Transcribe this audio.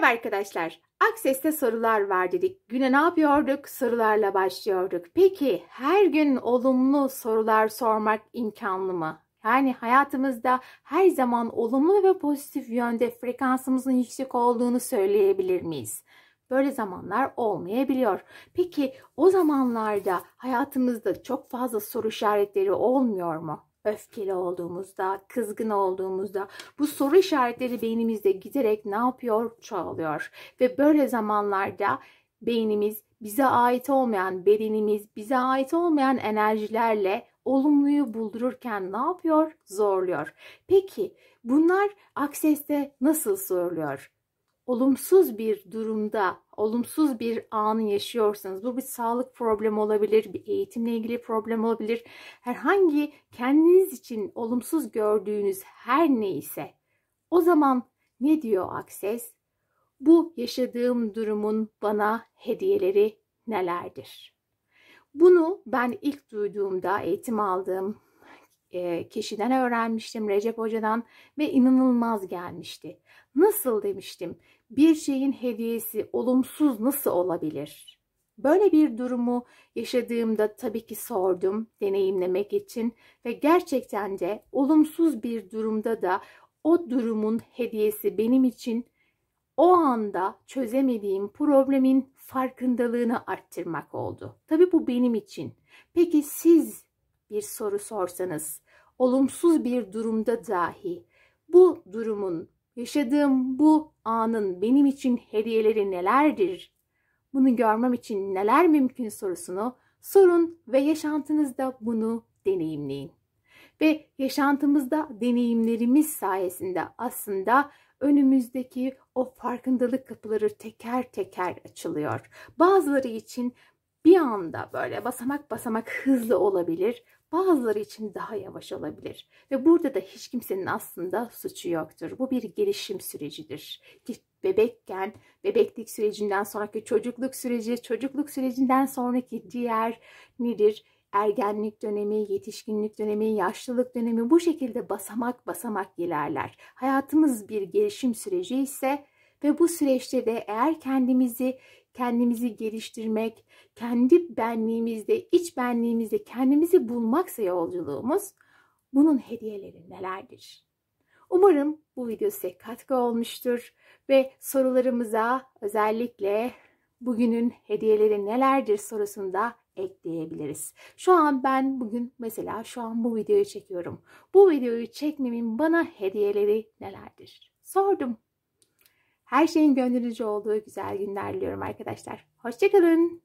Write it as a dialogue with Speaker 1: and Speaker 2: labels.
Speaker 1: Merhaba arkadaşlar. Akses'te sorular var dedik. Güne ne yapıyorduk? Sorularla başlıyorduk. Peki her gün olumlu sorular sormak imkanlı mı? Yani hayatımızda her zaman olumlu ve pozitif yönde frekansımızın yüksek olduğunu söyleyebilir miyiz? Böyle zamanlar olmayabiliyor. Peki o zamanlarda hayatımızda çok fazla soru işaretleri olmuyor mu? öfkeli olduğumuzda, kızgın olduğumuzda bu soru işaretleri beynimizde giderek ne yapıyor? Çoğalıyor. Ve böyle zamanlarda beynimiz bize ait olmayan bedenimiz, bize ait olmayan enerjilerle olumluyu buldururken ne yapıyor? Zorluyor. Peki bunlar akseste nasıl zorluyor? olumsuz bir durumda, olumsuz bir anı yaşıyorsanız, bu bir sağlık problemi olabilir, bir eğitimle ilgili problem olabilir. Herhangi kendiniz için olumsuz gördüğünüz her neyse o zaman ne diyor Akses? Bu yaşadığım durumun bana hediyeleri nelerdir? Bunu ben ilk duyduğumda, eğitim aldığım e, kişiden öğrenmiştim Recep Hoca'dan ve inanılmaz gelmişti. Nasıl demiştim bir şeyin hediyesi olumsuz nasıl olabilir? Böyle bir durumu yaşadığımda tabii ki sordum deneyimlemek için ve gerçekten de olumsuz bir durumda da o durumun hediyesi benim için o anda çözemediğim problemin farkındalığını arttırmak oldu. Tabii bu benim için. Peki siz bir soru sorsanız, olumsuz bir durumda dahi bu durumun, yaşadığım bu anın benim için hediyeleri nelerdir? Bunu görmem için neler mümkün sorusunu sorun ve yaşantınızda bunu deneyimleyin. Ve yaşantımızda deneyimlerimiz sayesinde aslında önümüzdeki o farkındalık kapıları teker teker açılıyor. Bazıları için bir anda böyle basamak basamak hızlı olabilir. Bazıları için daha yavaş olabilir. Ve burada da hiç kimsenin aslında suçu yoktur. Bu bir gelişim sürecidir. Bebekken, bebeklik sürecinden sonraki çocukluk süreci, çocukluk sürecinden sonraki diğer nedir? ergenlik dönemi, yetişkinlik dönemi, yaşlılık dönemi bu şekilde basamak basamak ilerler. Hayatımız bir gelişim süreci ise ve bu süreçte de eğer kendimizi kendimizi geliştirmek, kendi benliğimizde, iç benliğimizde kendimizi bulmaksa yolculuğumuz, bunun hediyeleri nelerdir? Umarım bu video size katkı olmuştur ve sorularımıza özellikle bugünün hediyeleri nelerdir sorusunda ekleyebiliriz. Şu an ben bugün mesela şu an bu videoyu çekiyorum. Bu videoyu çekmemin bana hediyeleri nelerdir? Sordum. Her şeyin gönderici olduğu güzel günler diliyorum arkadaşlar. Hoşçakalın.